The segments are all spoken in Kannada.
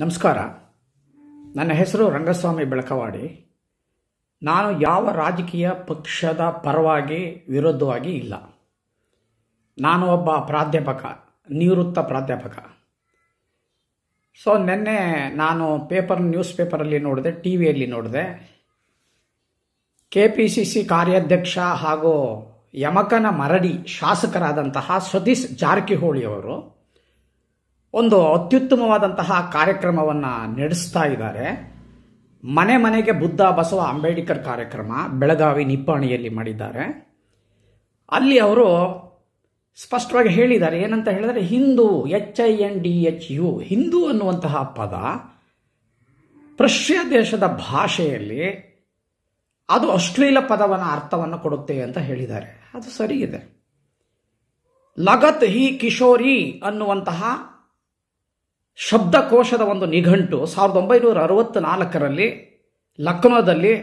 ನಮಸ್ಕಾರ ನನ್ನ ಹೆಸರು ರಂಗಸ್ವಾಮಿ ಬೆಳಕವಾಡಿ ನಾನು ಯಾವ ರಾಜಕೀಯ ಪಕ್ಷದ ಪರವಾಗಿ ವಿರುದ್ಧವಾಗಿ ಇಲ್ಲ ನಾನು ಒಬ್ಬ ಪ್ರಾಧ್ಯಾಪಕ ನಿವೃತ್ತ ಪ್ರಾಧ್ಯಾಪಕ ಸೊ ನಿನ್ನೆ ನಾನು ಪೇಪರ್ ನ್ಯೂಸ್ ಪೇಪರಲ್ಲಿ ನೋಡಿದೆ ಟಿ ವಿಯಲ್ಲಿ ನೋಡಿದೆ ಕೆ ಪಿ ಸಿ ಸಿ ಕಾರ್ಯಾಧ್ಯಕ್ಷ ಹಾಗೂ ಯಮಕನ ಮರಡಿ ಶಾಸಕರಾದಂತಹ ಸತೀಶ್ ಜಾರಕಿಹೊಳಿ ಅವರು ಒಂದು ಅತ್ಯುತ್ತಮವಾದಂತಹ ಕಾರ್ಯಕ್ರಮವನ್ನು ನಡೆಸ್ತಾ ಇದ್ದಾರೆ ಮನೆ ಮನೆಗೆ ಬುದ್ಧ ಬಸವ ಅಂಬೇಡ್ಕರ್ ಕಾರ್ಯಕ್ರಮ ಬೆಳಗಾವಿ ನಿಪ್ಪಾಣಿಯಲ್ಲಿ ಮಾಡಿದ್ದಾರೆ ಅಲ್ಲಿ ಅವರು ಸ್ಪಷ್ಟವಾಗಿ ಹೇಳಿದ್ದಾರೆ ಏನಂತ ಹೇಳಿದರೆ Hindu H I N D H U Hindu ಅನ್ನುವಂತಹ ಪದ ಪ್ರಷ್ಯಾ ದೇಶದ ಭಾಷೆಯಲ್ಲಿ ಅದು ಅಶ್ಲೀಲ ಪದವನ್ನು ಅರ್ಥವನ್ನು ಕೊಡುತ್ತೆ ಅಂತ ಹೇಳಿದ್ದಾರೆ ಅದು ಸರಿ ಇದೆ ಲಗತ್ ಹಿ ಕಿಶೋರಿ ಅನ್ನುವಂತಹ ಶಬ್ದಕೋಶದ ಒಂದು ನಿಘಂಟು ಸಾವಿರದ ಒಂಬೈನೂರ ನಾಲ್ಕರಲ್ಲಿ ಲಕ್ನೋದಲ್ಲಿ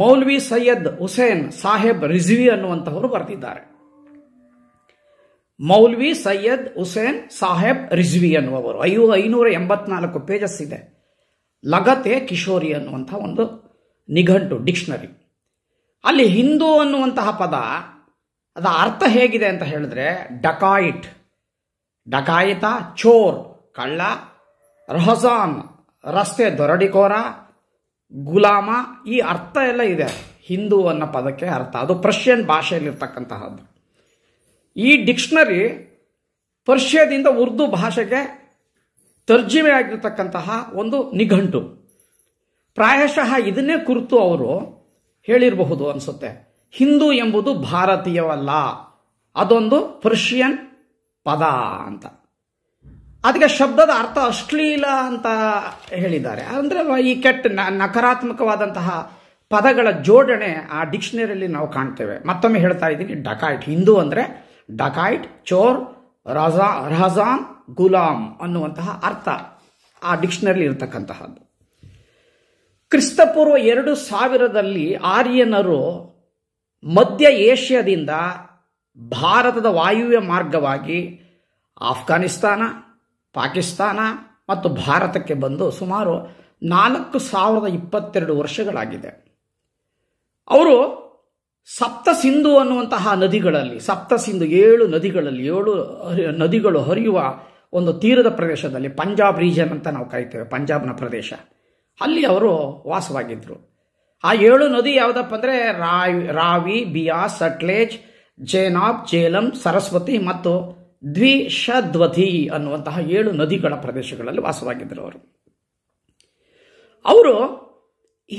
ಮೌಲ್ವಿ ಸೈಯದ್ ಹುಸೇನ್ ಸಾಹೇಬ್ ರಿಜ್ವಿ ಅನ್ನುವಂಥವರು ಬರೆದಿದ್ದಾರೆ ಮೌಲ್ವಿ ಸೈಯದ್ ಹುಸೇನ್ ಸಾಹೇಬ್ ರಿಜ್ವಿ ಅನ್ನುವರು ಐ ಐನೂರ ಎಂಬತ್ನಾಲ್ಕು ಪೇಜಸ್ ಇದೆ ಲಗತೆ ಕಿಶೋರಿ ಅನ್ನುವಂಥ ಒಂದು ನಿಘಂಟು ಡಿಕ್ಷನರಿ ಅಲ್ಲಿ ಹಿಂದೂ ಅನ್ನುವಂತಹ ಪದ ಅದರ ಅರ್ಥ ಹೇಗಿದೆ ಅಂತ ಹೇಳಿದ್ರೆ ಡಕಾಯಿಟ್ ಡಕಾಯಿತ ಚೋರ್ ಕಳ್ಳ ರಹಸಾನ್ ರಸ್ತೆ ದೊರಡಿಕೋರ ಗುಲಾಮ ಈ ಅರ್ಥ ಎಲ್ಲ ಇದೆ ಹಿಂದೂ ಅನ್ನೋ ಪದಕ್ಕೆ ಅರ್ಥ ಅದು ಪರ್ಷಿಯನ್ ಭಾಷೆಯಲ್ಲಿರ್ತಕ್ಕಂತಹದ್ದು ಈ ಡಿಕ್ಷನರಿ ಪರ್ಷಿಯಾದಿಂದ ಉರ್ದು ಭಾಷೆಗೆ ತರ್ಜಿಮೆ ಆಗಿರ್ತಕ್ಕಂತಹ ಒಂದು ನಿಘಂಟು ಪ್ರಾಯಶಃ ಇದನ್ನೇ ಕುರಿತು ಅವರು ಹೇಳಿರಬಹುದು ಅನಿಸುತ್ತೆ ಹಿಂದೂ ಎಂಬುದು ಭಾರತೀಯವಲ್ಲ ಅದೊಂದು ಪರ್ಷಿಯನ್ ಪದ ಅಂತ ಅದಕ್ಕೆ ಶಬ್ದದ ಅರ್ಥ ಅಶ್ಲೀಲ ಅಂತ ಹೇಳಿದ್ದಾರೆ ಅಂದರೆ ಈ ಕೆಟ್ಟ ನಕಾರಾತ್ಮಕವಾದಂತಹ ಪದಗಳ ಜೋಡಣೆ ಆ ಡಿಕ್ಷನರಿಯಲ್ಲಿ ನಾವು ಕಾಣ್ತೇವೆ ಮತ್ತೊಮ್ಮೆ ಹೇಳ್ತಾ ಇದ್ದೀನಿ ಡಕಾಯ್ಟ್ ಹಿಂದೂ ಅಂದರೆ ಡಕಾಯ್ಟ್ ಚೋರ್ ರಜಾ ರಹಜಾನ್ ಗುಲಾಮ್ ಅನ್ನುವಂತಹ ಅರ್ಥ ಆ ಡಿಕ್ಷನರಿಲಿ ಇರತಕ್ಕಂತಹದ್ದು ಕ್ರಿಸ್ತಪೂರ್ವ ಎರಡು ಸಾವಿರದಲ್ಲಿ ಆರ್ಯನರು ಮಧ್ಯ ಏಷ್ಯಾದಿಂದ ಭಾರತದ ವಾಯುವ್ಯ ಮಾರ್ಗವಾಗಿ ಆಫ್ಘಾನಿಸ್ತಾನ ಪಾಕಿಸ್ತಾನ ಮತ್ತು ಭಾರತಕ್ಕೆ ಬಂದು ಸುಮಾರು ನಾಲ್ಕು ಸಾವಿರದ ಇಪ್ಪತ್ತೆರಡು ವರ್ಷಗಳಾಗಿದೆ ಅವರು ಸಪ್ತ ಸಿಂಧು ಅನ್ನುವಂತಹ ನದಿಗಳಲ್ಲಿ ಸಪ್ತ ಸಿಂಧು ಏಳು ನದಿಗಳಲ್ಲಿ ಏಳು ನದಿಗಳು ಹರಿಯುವ ಒಂದು ತೀರದ ಪ್ರದೇಶದಲ್ಲಿ ಪಂಜಾಬ್ ರೀಜನ್ ಅಂತ ನಾವು ಕರಿತೇವೆ ಪಂಜಾಬ್ನ ಪ್ರದೇಶ ಅಲ್ಲಿ ಅವರು ವಾಸವಾಗಿದ್ದರು ಆ ಏಳು ನದಿ ಯಾವುದಪ್ಪ ಅಂದರೆ ರಾವಿ ರಾವಿ ಬಿಯಾ ಸಟ್ಲೇಜ್ ಜೇನಾಬ್ ಜೇಲಂ ಸರಸ್ವತಿ ಮತ್ತು ದ್ವಿಷಧ್ವಧಿ ಅನ್ನುವಂತಹ ಏಳು ನದಿಗಳ ಪ್ರದೇಶಗಳಲ್ಲಿ ವಾಸವಾಗಿದ್ದರು ಅವರು ಅವರು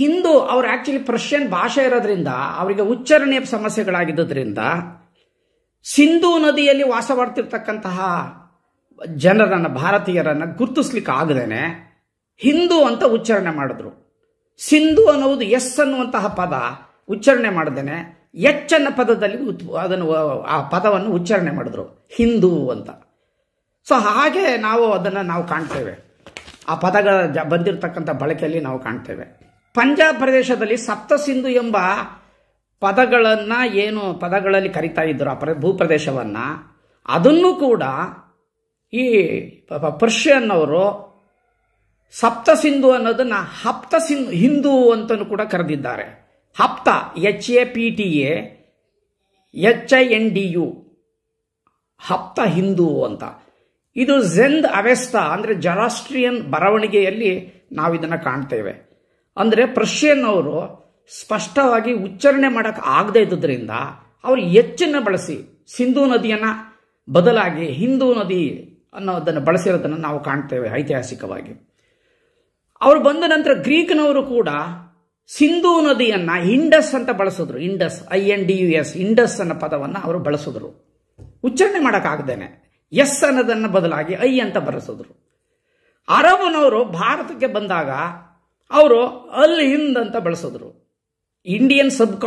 ಹಿಂದೂ ಅವರು ಆ್ಯಕ್ಚುಲಿ ಪರ್ಷಿಯನ್ ಭಾಷೆ ಇರೋದ್ರಿಂದ ಅವರಿಗೆ ಉಚ್ಚಾರಣೆಯ ಸಮಸ್ಯೆಗಳಾಗಿದ್ದರಿಂದ ಸಿಂಧೂ ನದಿಯಲ್ಲಿ ವಾಸ ಮಾಡ್ತಿರ್ತಕ್ಕಂತಹ ಜನರನ್ನು ಭಾರತೀಯರನ್ನು ಗುರುತಿಸ್ಲಿಕ್ಕೆ ಆಗದೇನೆ ಹಿಂದೂ ಅಂತ ಉಚ್ಚಾರಣೆ ಮಾಡಿದ್ರು ಸಿಂಧು ಅನ್ನುವುದು ಎಸ್ ಅನ್ನುವಂತಹ ಪದ ಉಚ್ಚಾರಣೆ ಮಾಡ್ದೇನೆ ಎಚ್ಚನ್ನ ಪದದಲ್ಲಿ ಅದನ್ನು ಆ ಪದವನ್ನು ಉಚ್ಚಾರಣೆ ಮಾಡಿದ್ರು ಹಿಂದೂ ಅಂತ ಸೊ ಹಾಗೆ ನಾವು ಅದನ್ನು ನಾವು ಕಾಣ್ತೇವೆ ಆ ಪದಗಳ ಜ ಬಂದಿರತಕ್ಕಂಥ ಬಳಕೆಯಲ್ಲಿ ನಾವು ಕಾಣ್ತೇವೆ ಪಂಜಾಬ್ ಪ್ರದೇಶದಲ್ಲಿ ಸಪ್ತ ಸಿಂಧು ಎಂಬ ಪದಗಳನ್ನು ಏನು ಪದಗಳಲ್ಲಿ ಕರಿತಾ ಇದ್ದರು ಆ ಪ್ರ ಭೂಪ್ರದೇಶವನ್ನು ಅದನ್ನು ಕೂಡ ಈ ಪರ್ಷಿಯನ್ ಅವರು ಸಪ್ತ ಸಿಂಧು ಅನ್ನೋದನ್ನು ಹಪ್ತ ಸಿಂಧು ಹಿಂದೂ ಅಂತಲೂ ಕೂಡ ಕರೆದಿದ್ದಾರೆ Hapta H A P T A H I N D U Hapta Hindu ಅಂತ ಇದು ಝೆಂದ್ ಅವೆಸ್ತ ಅಂದರೆ ಜರಾಸ್ಟ್ರಿಯನ್ ಬರವಣಿಗೆಯಲ್ಲಿ ನಾವು ಇದನ್ನು ಕಾಣ್ತೇವೆ ಅಂದರೆ ಪ್ರಶ್ಯನ್ ಅವರು ಸ್ಪಷ್ಟವಾಗಿ ಉಚ್ಚಾರಣೆ ಮಾಡೋಕೆ ಆಗದೇ ಇದ್ದುದರಿಂದ ಅವರು ಹೆಚ್ಚನ್ನು ಬಳಸಿ ಸಿಂಧೂ ನದಿಯನ್ನು ಬದಲಾಗಿ ಹಿಂದೂ ನದಿ ಅನ್ನೋದನ್ನು ಬಳಸಿರೋದನ್ನು ನಾವು ಕಾಣ್ತೇವೆ ಐತಿಹಾಸಿಕವಾಗಿ ಅವರು ಬಂದ ನಂತರ ಗ್ರೀಕ್ನವರು ಕೂಡ ಸಿಂಧೂ ನದಿಯನ್ನು ಇಂಡಸ್ ಅಂತ ಬಳಸಿದ್ರು Indus I N D U S Indus ಅನ್ನೋ ಪದವನ್ನು ಅವರು ಬಳಸಿದ್ರು ಉಚ್ಚಾರಣೆ ಮಾಡೋಕ್ಕಾಗ್ದೇನೆ ಎಸ್ ಅನ್ನೋದನ್ನು ಬದಲಾಗಿ ಐ ಅಂತ ಬಳಸಿದ್ರು ಅರಬನವರು ಭಾರತಕ್ಕೆ ಬಂದಾಗ ಅವರು ಅಲ್ ಹಿಂದ್ ಅಂತ ಬಳಸಿದ್ರು ಇಂಡಿಯನ್ ಸಬ್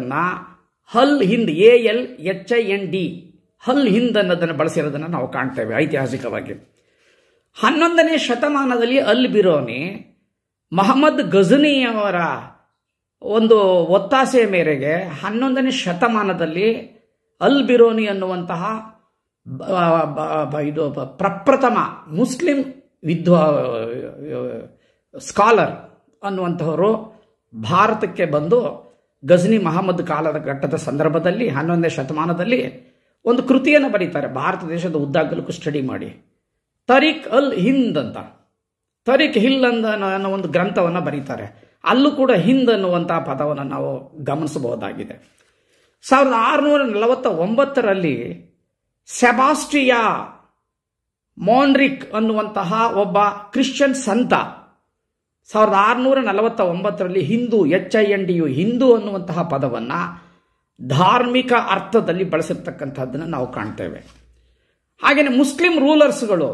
ಅನ್ನ Al Hind A L H I N D Al Hind ಅನ್ನೋದನ್ನು ಬಳಸಿರೋದನ್ನು ನಾವು ಕಾಣ್ತೇವೆ ಐತಿಹಾಸಿಕವಾಗಿ ಹನ್ನೊಂದನೇ ಶತಮಾನದಲ್ಲಿ ಅಲ್ ಬಿರೋನಿ ಮಹಮ್ಮದ್ ಗಜನಿಯವರ ಒಂದು ಒತ್ತಾಸೆಯ ಮೇರೆಗೆ ಹನ್ನೊಂದನೇ ಶತಮಾನದಲ್ಲಿ ಅಲ್ ಬಿರೋನಿ ಅನ್ನುವಂತಹ ಇದು ಪ್ರಪ್ರಥಮ ಮುಸ್ಲಿಂ ವಿದ್ವಾ ಸ್ಕಾಲರ್ ಅನ್ನುವಂಥವರು ಭಾರತಕ್ಕೆ ಬಂದು ಗಜನಿ ಮಹಮ್ಮದ್ ಕಾಲದ ಘಟ್ಟದ ಸಂದರ್ಭದಲ್ಲಿ ಹನ್ನೊಂದನೇ ಶತಮಾನದಲ್ಲಿ ಒಂದು ಕೃತಿಯನ್ನು ಬರೀತಾರೆ ಭಾರತ ದೇಶದ ಉದ್ದಾಗಲಕ್ಕೂ ಸ್ಟಡಿ ಮಾಡಿ ತರೀಕ್ ಅಲ್ ಹಿಂದ್ ಅಂತ ತರಿಕ್ ಹಿಲ್ ಅನ್ನೋ ಒಂದು ಗ್ರಂಥವನ್ನು ಬರೀತಾರೆ ಅಲ್ಲೂ ಕೂಡ ಹಿಂದ್ ಅನ್ನುವಂತಹ ಪದವನ್ನು ನಾವು ಗಮನಿಸಬಹುದಾಗಿದೆ ಸಾವಿರದ ಆರುನೂರ ನಲವತ್ತ ಒಂಬತ್ತರಲ್ಲಿ ಸೆಬಾಸ್ಟಿಯಾ ಮೋನ್ರಿಕ್ ಅನ್ನುವಂತಹ ಒಬ್ಬ ಕ್ರಿಶ್ಚಿಯನ್ ಸಂತ ಸಾವಿರದ ಆರುನೂರ ನಲವತ್ತ ಒಂಬತ್ತರಲ್ಲಿ Hindu H I N D U Hindu ಅನ್ನುವಂತಹ ಪದವನ್ನು ಧಾರ್ಮಿಕ ಅರ್ಥದಲ್ಲಿ ಬಳಸಿರ್ತಕ್ಕಂಥದ್ದನ್ನು ನಾವು ಕಾಣ್ತೇವೆ ಹಾಗೆಯೇ ಮುಸ್ಲಿಂ ರೂಲರ್ಸ್ಗಳು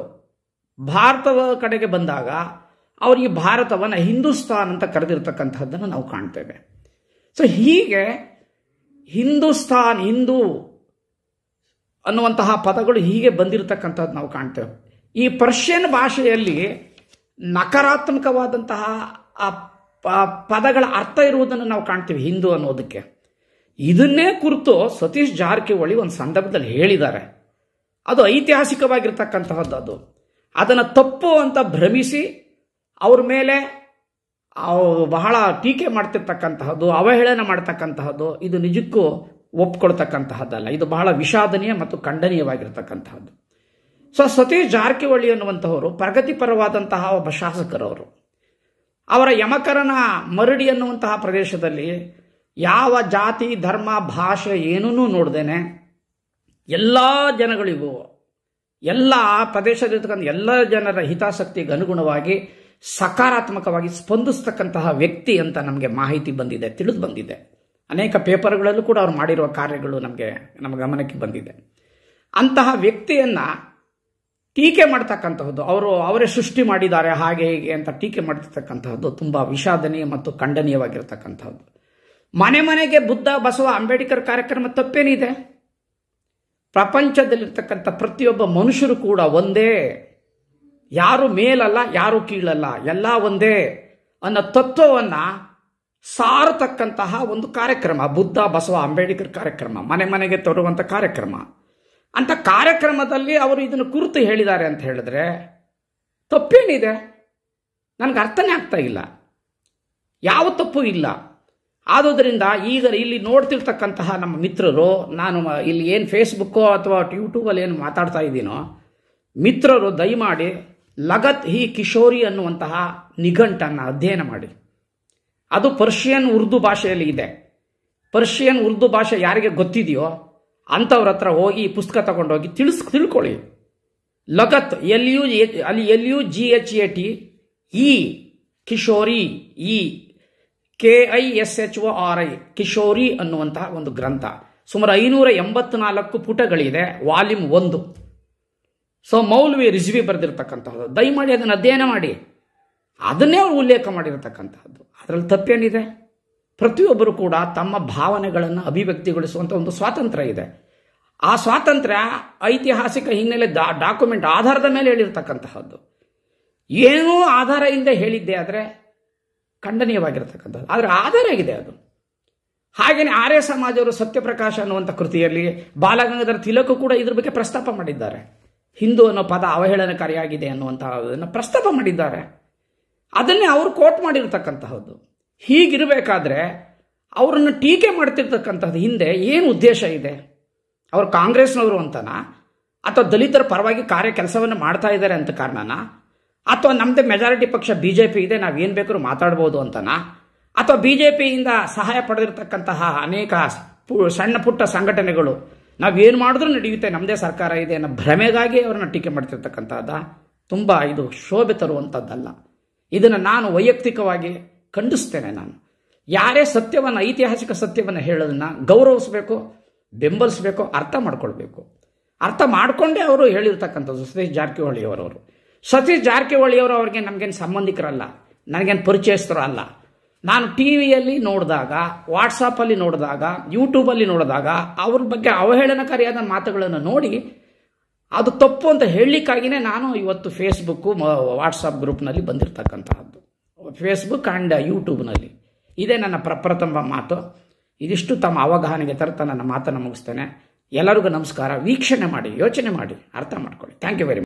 ಭಾರತದ ಕಡೆಗೆ ಬಂದಾಗ ಅವರು ಈ ಭಾರತವನ್ನು ಹಿಂದೂಸ್ತಾನ್ ಅಂತ ಕರೆದಿರ್ತಕ್ಕಂಥದ್ದನ್ನು ನಾವು ಕಾಣ್ತೇವೆ ಸೊ ಹೀಗೆ ಹಿಂದೂಸ್ತಾನ್ ಹಿಂದೂ ಅನ್ನುವಂತಹ ಪದಗಳು ಹೀಗೆ ಬಂದಿರತಕ್ಕಂಥದ್ದು ನಾವು ಕಾಣ್ತೇವೆ ಈ ಪರ್ಷಿಯನ್ ಭಾಷೆಯಲ್ಲಿ ನಕಾರಾತ್ಮಕವಾದಂತಹ ಆ ಪದಗಳ ಅರ್ಥ ಇರುವುದನ್ನು ನಾವು ಕಾಣ್ತೇವೆ ಹಿಂದೂ ಅನ್ನೋದಕ್ಕೆ ಇದನ್ನೇ ಕುರಿತು ಸತೀಶ್ ಜಾರಕಿಹೊಳಿ ಒಂದು ಸಂದರ್ಭದಲ್ಲಿ ಹೇಳಿದ್ದಾರೆ ಅದು ಐತಿಹಾಸಿಕವಾಗಿರ್ತಕ್ಕಂತಹದ್ದು ಅದು ಅದನ್ನು ತಪ್ಪು ಅಂತ ಭ್ರಮಿಸಿ ಅವ್ರ ಮೇಲೆ ಬಹಳ ಟೀಕೆ ಮಾಡ್ತಿರ್ತಕ್ಕಂತಹದ್ದು ಅವಹೇಳನ ಮಾಡ್ತಕ್ಕಂತಹದ್ದು ಇದು ನಿಜಕ್ಕೂ ಒಪ್ಕೊಳ್ತಕ್ಕಂತಹದ್ದಲ್ಲ ಇದು ಬಹಳ ವಿಷಾದನೀಯ ಮತ್ತು ಖಂಡನೀಯವಾಗಿರ್ತಕ್ಕಂತಹದ್ದು ಸೊ ಸತೀಶ್ ಜಾರಕಿಹೊಳಿ ಅನ್ನುವಂಥವರು ಪ್ರಗತಿಪರವಾದಂತಹ ಒಬ್ಬ ಶಾಸಕರವರು ಅವರ ಯಮಕರನ ಮರಡಿ ಅನ್ನುವಂತಹ ಪ್ರದೇಶದಲ್ಲಿ ಯಾವ ಜಾತಿ ಧರ್ಮ ಭಾಷೆ ಏನೂ ನೋಡ್ದೇನೆ ಎಲ್ಲ ಜನಗಳಿಗೂ ಎಲ್ಲ ಆ ಪ್ರದೇಶದಲ್ಲಿರ್ತಕ್ಕಂಥ ಎಲ್ಲ ಜನರ ಹಿತಾಸಕ್ತಿಗೆ ಅನುಗುಣವಾಗಿ ಸಕಾರಾತ್ಮಕವಾಗಿ ಸ್ಪಂದಿಸ್ತಕ್ಕಂತಹ ವ್ಯಕ್ತಿ ಅಂತ ನಮಗೆ ಮಾಹಿತಿ ಬಂದಿದೆ ತಿಳಿದು ಬಂದಿದೆ ಅನೇಕ ಪೇಪರ್ಗಳಲ್ಲೂ ಕೂಡ ಅವ್ರು ಮಾಡಿರುವ ಕಾರ್ಯಗಳು ನಮಗೆ ನಮ್ಮ ಗಮನಕ್ಕೆ ಬಂದಿದೆ ಅಂತಹ ವ್ಯಕ್ತಿಯನ್ನು ಟೀಕೆ ಮಾಡ್ತಕ್ಕಂತಹದ್ದು ಅವರು ಅವರೇ ಸೃಷ್ಟಿ ಮಾಡಿದ್ದಾರೆ ಹಾಗೆ ಹೀಗೆ ಅಂತ ಟೀಕೆ ಮಾಡ್ತಿರ್ತಕ್ಕಂತಹದ್ದು ತುಂಬ ವಿಷಾದನೀಯ ಮತ್ತು ಖಂಡನೀಯವಾಗಿರ್ತಕ್ಕಂತಹದ್ದು ಮನೆ ಮನೆಗೆ ಬುದ್ಧ ಬಸವ ಅಂಬೇಡ್ಕರ್ ಕಾರ್ಯಕ್ರಮ ತಪ್ಪೇನಿದೆ ಪ್ರಪಂಚದಲ್ಲಿರ್ತಕ್ಕಂಥ ಪ್ರತಿಯೊಬ್ಬ ಮನುಷ್ಯರು ಕೂಡ ಒಂದೇ ಯಾರು ಮೇಲಲ್ಲ ಯಾರು ಕೀಳಲ್ಲ ಎಲ್ಲ ಒಂದೇ ಅನ್ನೋ ತತ್ವವನ್ನು ಸಾರತಕ್ಕಂತಹ ಒಂದು ಕಾರ್ಯಕ್ರಮ ಬುದ್ಧ ಬಸವ ಅಂಬೇಡ್ಕರ್ ಕಾರ್ಯಕ್ರಮ ಮನೆ ಮನೆಗೆ ತರುವಂಥ ಕಾರ್ಯಕ್ರಮ ಅಂತ ಕಾರ್ಯಕ್ರಮದಲ್ಲಿ ಅವರು ಇದನ್ನು ಕುರಿತು ಹೇಳಿದ್ದಾರೆ ಅಂತ ಹೇಳಿದ್ರೆ ತಪ್ಪೇನಿದೆ ನನಗೆ ಅರ್ಥನೇ ಆಗ್ತಾ ಇಲ್ಲ ಯಾವ ತಪ್ಪು ಇಲ್ಲ ಆದುದರಿಂದ ಈಗ ಇಲ್ಲಿ ನೋಡ್ತಿರ್ತಕ್ಕಂತಹ ನಮ್ಮ ಮಿತ್ರರು ನಾನು ಇಲ್ಲಿ ಏನು ಫೇಸ್ಬುಕ್ಕೋ ಅಥವಾ ಯೂಟ್ಯೂಬಲ್ಲಿ ಏನು ಮಾತಾಡ್ತಾ ಇದ್ದೀನೋ ಮಿತ್ರರು ದಯಮಾಡಿ ಲಗತ್ ಹಿ ಕಿಶೋರಿ ಅನ್ನುವಂತಹ ನಿಘಂಟನ್ನು ಅಧ್ಯಯನ ಮಾಡಿ ಅದು ಪರ್ಷಿಯನ್ ಉರ್ದು ಭಾಷೆಯಲ್ಲಿ ಇದೆ ಪರ್ಷಿಯನ್ ಉರ್ದು ಭಾಷೆ ಯಾರಿಗೆ ಗೊತ್ತಿದೆಯೋ ಅಂಥವ್ರ ಹತ್ರ ಹೋಗಿ ಪುಸ್ತಕ ತಗೊಂಡೋಗಿ ತಿಳಿಸ್ ತಿಳ್ಕೊಳ್ಳಿ ಲಗತ್ ಎಲ್ ಯು ಅಲ್ಲಿ L U G H A T E Kishori E K I S H O R I Kishori ಅನ್ನುವಂತಹ ಒಂದು ಗ್ರಂಥ ಸುಮಾರು ಐನೂರ ಎಂಬತ್ನಾಲ್ಕು ಪುಟಗಳಿದೆ ವಾಲ್ಯೂಮ್ ಒಂದು ಸೊ ಮೌಲ್ವಿ ರಿಜ್ವಿ ಬರೆದಿರ್ತಕ್ಕಂಥದ್ದು ದಯಮಾಡಿ ಅದನ್ನು ಅಧ್ಯಯನ ಮಾಡಿ ಅದನ್ನೇ ಅವರು ಉಲ್ಲೇಖ ಮಾಡಿರತಕ್ಕಂಥದ್ದು ಅದರಲ್ಲಿ ತಪ್ಪೇನಿದೆ ಪ್ರತಿಯೊಬ್ಬರು ಕೂಡ ತಮ್ಮ ಭಾವನೆಗಳನ್ನು ಅಭಿವ್ಯಕ್ತಿಗೊಳಿಸುವಂಥ ಒಂದು ಸ್ವಾತಂತ್ರ್ಯ ಇದೆ ಆ ಸ್ವಾತಂತ್ರ್ಯ ಐತಿಹಾಸಿಕ ಹಿನ್ನೆಲೆ ದಾ ಡಾಕ್ಯುಮೆಂಟ್ ಆಧಾರದ ಮೇಲೆ ಹೇಳಿರ್ತಕ್ಕಂತಹದ್ದು ಏನೂ ಆಧಾರ ಹೇಳಿದ್ದೆ ಆದರೆ ಖಂಡನೀಯವಾಗಿರತಕ್ಕಂಥದ್ದು ಆದರೆ ಆಧಾರ ಆಗಿದೆ ಅದು ಹಾಗೆಯೇ ಆರ್ಯ ಸಮಾಜವರು ಸತ್ಯಪ್ರಕಾಶ ಅನ್ನುವಂಥ ಕೃತಿಯಲ್ಲಿ ಬಾಲಗಂಗಾಧರ ತಿಲಕ ಕೂಡ ಇದ್ರ ಬಗ್ಗೆ ಪ್ರಸ್ತಾಪ ಮಾಡಿದ್ದಾರೆ ಹಿಂದೂ ಅನ್ನೋ ಪದ ಅವಹೇಳನಕಾರಿಯಾಗಿದೆ ಅನ್ನುವಂಥದ್ದನ್ನು ಪ್ರಸ್ತಾಪ ಮಾಡಿದ್ದಾರೆ ಅದನ್ನೇ ಅವರು ಕೋಟ್ ಮಾಡಿರ್ತಕ್ಕಂತಹದ್ದು ಹೀಗಿರಬೇಕಾದ್ರೆ ಅವರನ್ನು ಟೀಕೆ ಮಾಡ್ತಿರ್ತಕ್ಕಂಥದ್ದು ಹಿಂದೆ ಏನು ಉದ್ದೇಶ ಇದೆ ಅವರು ಕಾಂಗ್ರೆಸ್ನವರು ಅಂತನಾ ಅಥವಾ ದಲಿತರ ಪರವಾಗಿ ಕಾರ್ಯ ಕೆಲಸವನ್ನು ಮಾಡ್ತಾ ಇದ್ದಾರೆ ಅಂತ ಕಾರಣನ ಅಥವಾ ನಮ್ಮದೇ ಮೆಜಾರಿಟಿ ಪಕ್ಷ ಬಿ ಜೆ ಪಿ ಇದೆ ನಾವು ಏನು ಬೇಕಾದ್ರೂ ಮಾತಾಡ್ಬೋದು ಅಂತನಾ ಅಥವಾ ಬಿ ಜೆ ಪಿಯಿಂದ ಸಹಾಯ ಪಡೆದಿರತಕ್ಕಂತಹ ಅನೇಕ ಸಣ್ಣ ಪುಟ್ಟ ಸಂಘಟನೆಗಳು ನಾವು ಮಾಡಿದ್ರೂ ನಡೆಯುತ್ತೆ ನಮ್ಮದೇ ಸರ್ಕಾರ ಇದೆ ಅನ್ನೋ ಭ್ರಮೆಗಾಗಿ ಅವ್ರನ್ನ ಟೀಕೆ ಮಾಡ್ತಿರ್ತಕ್ಕಂಥದ್ದ ತುಂಬ ಇದು ಶೋಭೆ ತರುವಂಥದ್ದಲ್ಲ ಇದನ್ನು ನಾನು ವೈಯಕ್ತಿಕವಾಗಿ ಖಂಡಿಸ್ತೇನೆ ನಾನು ಯಾರೇ ಸತ್ಯವನ್ನು ಐತಿಹಾಸಿಕ ಸತ್ಯವನ್ನು ಹೇಳೋದನ್ನ ಗೌರವಿಸಬೇಕು ಬೆಂಬಲಿಸಬೇಕು ಅರ್ಥ ಮಾಡ್ಕೊಳ್ಬೇಕು ಅರ್ಥ ಮಾಡಿಕೊಂಡೇ ಅವರು ಹೇಳಿರ್ತಕ್ಕಂಥದ್ದು ಸುರೇಶ್ ಜಾರಕಿಹೊಳಿ ಅವರವರು ಸತೀಶ್ ಜಾರಕಿಹೊಳಿಯವರು ಅವ್ರಿಗೆ ನಮಗೇನು ಸಂಬಂಧಿಕರಲ್ಲ ನನಗೇನು ಪರಿಚಯಸ್ಥರು ಅಲ್ಲ ನಾನು ಟಿ ವಿಯಲ್ಲಿ ನೋಡಿದಾಗ ವಾಟ್ಸಪ್ಪಲ್ಲಿ ನೋಡಿದಾಗ ಯೂಟ್ಯೂಬಲ್ಲಿ ನೋಡಿದಾಗ ಅವ್ರ ಬಗ್ಗೆ ಅವಹೇಳನಕಾರಿಯಾದ ಮಾತುಗಳನ್ನು ನೋಡಿ ಅದು ತಪ್ಪು ಅಂತ ಹೇಳಲಿಕ್ಕಾಗಿಯೇ ನಾನು ಇವತ್ತು ಫೇಸ್ಬುಕ್ಕು ವಾಟ್ಸಪ್ ಗ್ರೂಪ್ನಲ್ಲಿ ಬಂದಿರತಕ್ಕಂತಹದ್ದು ಫೇಸ್ಬುಕ್ ಆ್ಯಂಡ್ ಯೂಟ್ಯೂಬ್ನಲ್ಲಿ ಇದೇ ನನ್ನ ಪ್ರಪ್ರಥಮ ಮಾತು ಇದಿಷ್ಟು ತಮ್ಮ ಅವಗಾಹನೆಗೆ ತರ್ತಾ ನನ್ನ ಮಾತನ್ನು ಮುಗಿಸ್ತೇನೆ ಎಲ್ಲರಿಗೂ ನಮಸ್ಕಾರ ವೀಕ್ಷಣೆ ಮಾಡಿ ಯೋಚನೆ ಮಾಡಿ ಅರ್ಥ ಮಾಡ್ಕೊಳ್ಳಿ ಥ್ಯಾಂಕ್ ಯು ವೆರಿ ಮಚ್